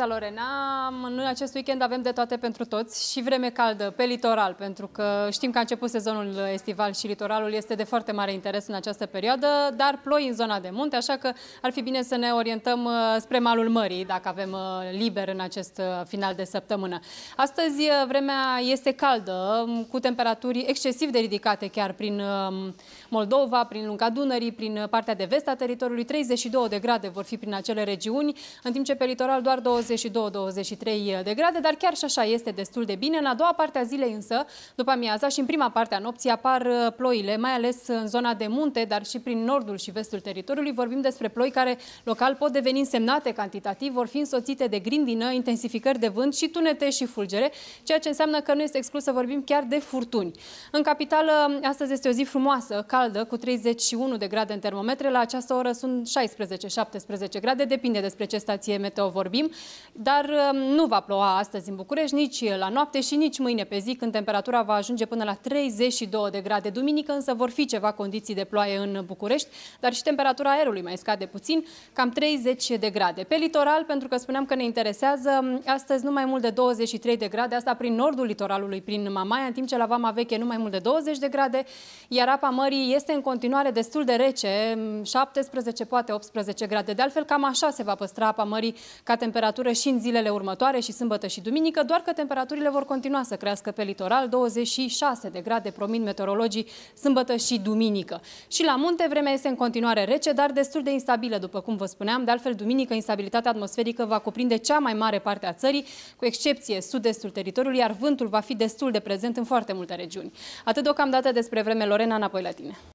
Neața Lorena. În acest weekend avem de toate pentru toți și vreme caldă pe litoral, pentru că știm că a început sezonul estival și litoralul este de foarte mare interes în această perioadă, dar ploi în zona de munte, așa că ar fi bine să ne orientăm uh, spre malul mării, dacă avem uh, liber în acest uh, final de săptămână. Astăzi vremea este caldă, um, cu temperaturi excesiv de ridicate chiar prin um, Moldova, prin lunga Dunării, prin partea de vest a teritoriului, 32 de grade vor fi prin acele regiuni, în timp ce pe litoral doar 20 22-23 de grade, dar chiar și așa este destul de bine. În a doua parte a zilei însă, după amiaza și în prima parte a nopții apar uh, ploile, mai ales în zona de munte, dar și prin nordul și vestul teritoriului. Vorbim despre ploi care local pot deveni însemnate cantitativ, vor fi însoțite de grindină, intensificări de vânt și tunete și fulgere, ceea ce înseamnă că nu este exclus să vorbim chiar de furtuni. În capitală, astăzi este o zi frumoasă, caldă, cu 31 de grade în termometre. La această oră sunt 16-17 grade, depinde despre ce stație meteo vorbim dar um, nu va ploua astăzi în București, nici la noapte și nici mâine pe zi, când temperatura va ajunge până la 32 de grade. Duminică însă vor fi ceva condiții de ploaie în București, dar și temperatura aerului mai scade puțin, cam 30 de grade. Pe litoral, pentru că spuneam că ne interesează, um, astăzi nu mai mult de 23 de grade, asta prin nordul litoralului, prin Mamaia, în timp ce la Vama Veche nu mai mult de 20 de grade, iar apa mării este în continuare destul de rece, 17, um, poate 18 grade. De altfel, cam așa se va păstra apa mării ca temperatură temperatură și în zilele următoare și sâmbătă și duminică, doar că temperaturile vor continua să crească pe litoral, 26 de grade promin meteorologii sâmbătă și duminică. Și la munte vremea este în continuare rece, dar destul de instabilă, după cum vă spuneam. De altfel, duminică instabilitatea atmosferică va cuprinde cea mai mare parte a țării, cu excepție sud-estul teritoriului, iar vântul va fi destul de prezent în foarte multe regiuni. Atât deocamdată despre vreme, Lorena, înapoi la tine.